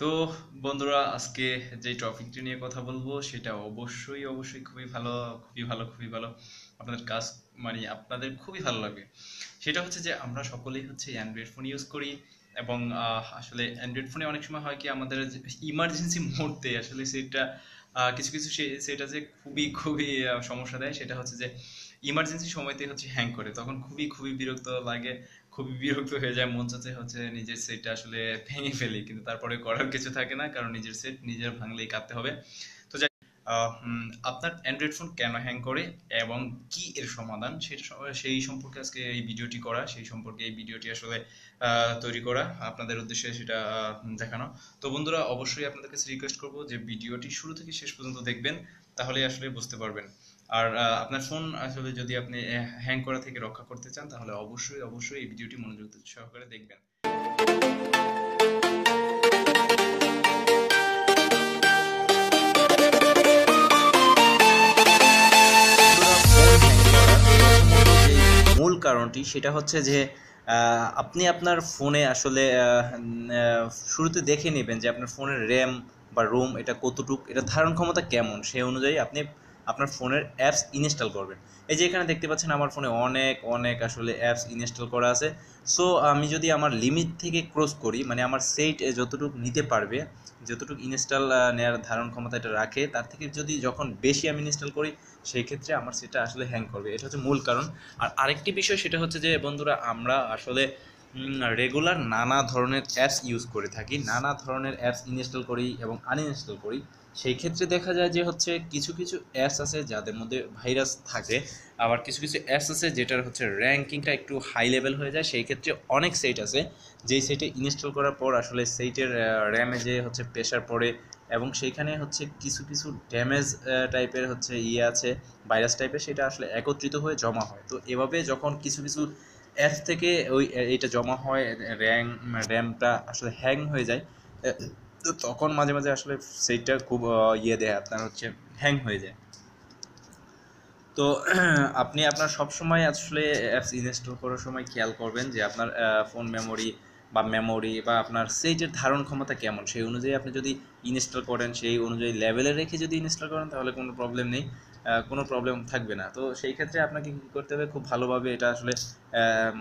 তো বন্ধুরা আজকে যে টপিকটি নিয়ে কথা বলবো সেটা অবশ্যই অবশ্যই খুবই ভালো খুবই ভালো খুবই ভালো আপনাদের কাজ মানে আপনাদের খুবই ভালো লাগবে সেটা হচ্ছে যে আমরা সকলেই হচ্ছে অ্যান্ড্রয়েড ফোন ইউজ করি এবং আসলে অ্যান্ড্রয়েড ফোনে অনেক সময় হয় কি আমাদের ইমার্জেন্সি মুহূর্তে আসলে সেটা কিছু কিছু সেটা যে খুবই খুবই সমস্যা দেয় সেটা হচ্ছে যে ইমার্জেন্সি সময়তে হচ্ছে হ্যাং করে তখন খুবই খুবই বিরক্ত লাগে খুবই বিরক্ত হয়ে যায় মন চাচ্ছে হচ্ছে নিজের সেটটা আসলে ভেঙে ফেলি কিন্তু তারপরে করার কিছু থাকে না কারণ নিজের সেট নিজের ভাঙলেই কাঁদতে হবে তো যাই আপনার অ্যান্ড্রয়েড ফোন কেন হ্যাং করে এবং কি এর সমাধান সেই সম্পর্কে আজকে এই ভিডিওটি করা সেই সম্পর্কে এই ভিডিওটি আসলে তৈরি করা আপনাদের উদ্দেশ্যে সেটা দেখানো তো বন্ধুরা অবশ্যই আপনাদের কাছে রিকোয়েস্ট করবো যে ভিডিওটি শুরু থেকে শেষ পর্যন্ত দেখবেন তাহলে আসলে বুঝতে পারবেন আর আপনার ফোন আসলে যদি আপনি হ্যাং করা থেকে রক্ষা করতে চান তাহলে অবশ্যই অবশ্যই এই ভিডিওটি মনোযোগ সহকারে দেখবেন মূল কারণটি সেটা হচ্ছে যে আপনি আপনার ফোনে আসলে শুরুতে দেখে নেবেন যে আপনার ফোনের র্যাম বা রোম এটা কতটুক এটা ধারণ ক্ষমতা কেমন সেই অনুযায়ী আপনি আপনার ফোনের অ্যাপস ইনস্টল করবেন এই যে এখানে দেখতে পাচ্ছেন আমার ফোনে অনেক অনেক আসলে অ্যাপস ইনস্টল করা আছে সো আমি যদি আমার লিমিট থেকে ক্রস করি মানে আমার সেট যতটুকু নিতে পারবে যতটুকু ইনস্টল নেওয়ার ধারণ ক্ষমতা এটা রাখে তার থেকে যদি যখন বেশি আমি ইনস্টল করি সেই ক্ষেত্রে আমার সেটা আসলে হ্যাং করবে এটা হচ্ছে মূল কারণ আর আরেকটি বিষয় সেটা হচ্ছে যে বন্ধুরা আমরা আসলে রেগুলার নানা ধরনের অ্যাপস ইউজ করে থাকি নানা ধরনের অ্যাপস ইনস্টল করি এবং আনইনস্টল করি সেই ক্ষেত্রে দেখা যায় যে হচ্ছে কিছু কিছু অ্যাপস আছে যাদের মধ্যে ভাইরাস থাকে আবার কিছু কিছু অ্যাপস আছে যেটার হচ্ছে র্যাঙ্কিংটা একটু হাই লেভেল হয়ে যায় সেই ক্ষেত্রে অনেক সাইট আছে যেই সাইটে ইনস্টল করার পর আসলে সাইটের র্যামে যে হচ্ছে প্রেশার পড়ে এবং সেইখানে হচ্ছে কিছু কিছু ড্যামেজ টাইপের হচ্ছে ইয়ে আছে ভাইরাস টাইপের সেটা আসলে একত্রিত হয়ে জমা হয় তো এভাবে যখন কিছু কিছু অ্যাপস থেকে ওই এটা জমা হয় র্যাম র্যামটা আসলে হ্যাং হয়ে যায় তো তখন মাঝে মাঝে আসলে সেইটা খুব ইয়ে দেয় আপনার হচ্ছে হ্যাং হয়ে যায় তো আপনি আপনার সব সময় আসলে অ্যাপস ইনস্টল করার সময় খেয়াল করবেন যে আপনার ফোন মেমোরি বা মেমোরি বা আপনার সেইটের ধারণ ক্ষমতা কেমন সেই অনুযায়ী আপনি যদি ইনস্টল করেন সেই অনুযায়ী লেভেলে রেখে যদি ইনস্টল করেন তাহলে কোনো প্রবলেম নেই কোনো প্রবলেম থাকবে না তো সেই ক্ষেত্রে আপনাকে কী করতে হবে খুব ভালোভাবে এটা আসলে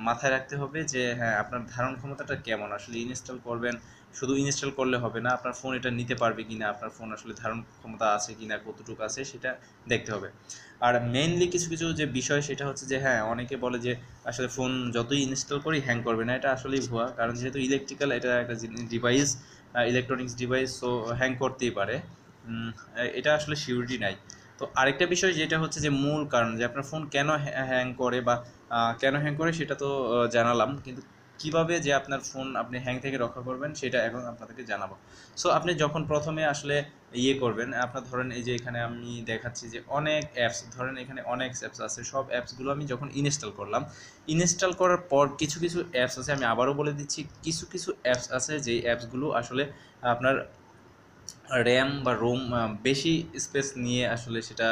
মাথায় রাখতে হবে যে হ্যাঁ আপনার ধারণ ক্ষমতাটা কেমন আসলে ইনস্টল করবেন শুধু ইনস্টল করলে হবে না আপনার ফোন এটা নিতে পারবে কি না আপনার ফোন আসলে ধারণ ক্ষমতা আছে কি না কতটুকু আছে সেটা দেখতে হবে আর মেইনলি কিছু কিছু যে বিষয় সেটা হচ্ছে যে হ্যাঁ অনেকে বলে যে আসলে ফোন যতই ইনস্টল করি হ্যাং করবে না এটা আসলেই ভুয়া কারণ যেহেতু ইলেকট্রিক্যাল এটা একটা device electronics device so hang করতেই পারে এটা আসলে সিউরিটি নাই তো আরেকটা বিষয় যেটা হচ্ছে যে মূল কারণ যে আপনার ফোন কেন হ্যাং করে বা কেন হ্যাং করে সেটা তো জানালাম কিন্তু কিভাবে যে আপনার ফোন আপনি হ্যাং থেকে রক্ষা করবেন সেটা এখন আপনাদেরকে জানাবো সো আপনি যখন প্রথমে আসলে ইয়ে করবেন আপনার ধরেন এই যে এখানে আমি দেখাচ্ছি যে অনেক অ্যাপস ধরেন এখানে অনেক অ্যাপস আছে সব অ্যাপসগুলো আমি যখন ইনস্টল করলাম ইনস্টল করার পর কিছু কিছু অ্যাপস আছে আমি আবারও বলে দিচ্ছি কিছু কিছু অ্যাপস আছে যেই অ্যাপসগুলো আসলে আপনার র্যাম বা রোম বেশি স্পেস নিয়ে আসলে সেটা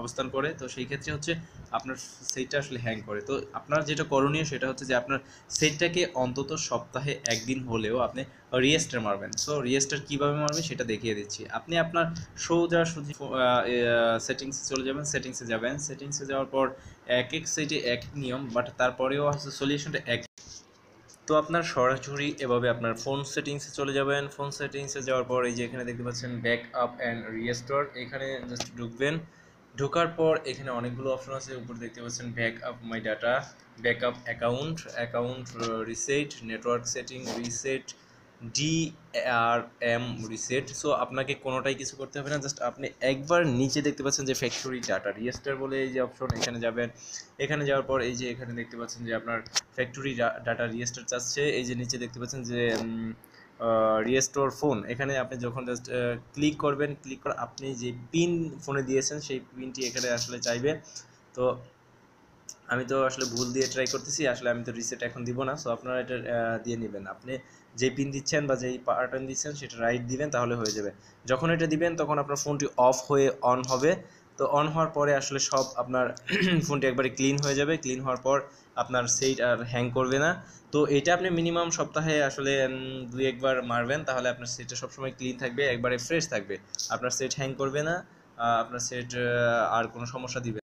অবস্থান করে তো সেই ক্ষেত্রে হচ্ছে আপনার সেটটা আসলে হ্যাং করে তো আপনার যেটা করণীয় সেটা হচ্ছে যে আপনার সেটটাকে অন্তত সপ্তাহে একদিন হলেও আপনি রিয়েস্টার মারবেন সো রিয়েস্টার কীভাবে মারবেন সেটা দেখিয়ে দিচ্ছি আপনি আপনার সোজা সুজি সেটিংসে চলে যাবেন সেটিংসে যাবেন সেটিংসে যাওয়ার পর এক এক সেটে এক নিয়ম বাট তারপরেও হচ্ছে সলিউশনটা এক তো আপনার সরাসরি এভাবে আপনার ফোন সেটিংসে চলে যাবেন ফোন সেটিংসে যাওয়ার পর এই যে এখানে দেখতে পাচ্ছেন ব্যাক আপ অ্যান্ড রিস্টোর এখানে জাস্ট ঢুকবেন ঢোকার পর এখানে অনেকগুলো অপশন আছে উপরে দেখতে পাচ্ছেন back up my data back up account account reset network setting reset D R M reset so আপনাকে কোনোটাই কিছু করতে হবে না জাস্ট আপনি একবার নিচে দেখতে পাচ্ছেন যে ফ্যাক্টরি ডাটা রিয়েস্টার বলে এই যে অপশন এখানে যাবেন এখানে যাওয়ার পর এই যে এখানে দেখতে পাচ্ছেন যে আপনার ফ্যাক্টরি ডাটা রিয়েস্টার চাচ্ছে এই যে নিচে দেখতে পাচ্ছেন যে রিয়েস্টোর ফোন এখানে আপনি যখন জাস্ট ক্লিক করবেন ক্লিক করে আপনি যে পিন ফোনে দিয়েছেন সেই পিনটি এখানে আসলে চাইবে তো আমি তো আসলে ভুল দিয়ে ট্রাই করতেছি আসলে আমি তো রিসেট এখন দিব না সো আপনারা এটা দিয়ে নেবেন আপনি যেই পিন দিচ্ছেন বা যেই পার্টন দিচ্ছেন সেটা রাইট দিবেন তাহলে হয়ে যাবে যখন এটা দিবেন তখন আপনার ফোনটি অফ হয়ে অন হবে তো অন হওয়ার পরে আসলে সব আপনার ফোনটি একবারে ক্লিন হয়ে যাবে ক্লিন হওয়ার পর আপনার সেইট আর হ্যাং করবে না তো এটা আপনি মিনিমাম সপ্তাহে আসলে দুই একবার মারবেন তাহলে আপনার সেটটা সবসময় ক্লিন থাকবে একবারে ফ্রেশ থাকবে আপনার সেট হ্যাং করবে না আপনার সেট আর কোনো সমস্যা দিবে না